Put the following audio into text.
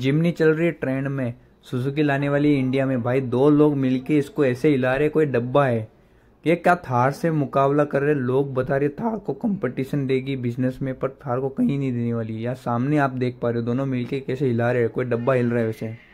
जिमनी चल रही है ट्रेंड में सुजुकी लाने वाली इंडिया में भाई दो लोग मिलके इसको ऐसे हिला रहे कोई डब्बा है ये क्या थार से मुकाबला कर रहे लोग बता रहे थार को कंपटीशन देगी बिजनेस में पर थार को कहीं नहीं देने वाली या सामने आप देख पा रहे हो दोनों मिलके कैसे हिला रहे कोई डब्बा हिल रहा है वैसे